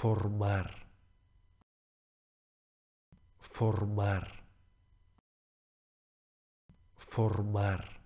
formar, formar, formar.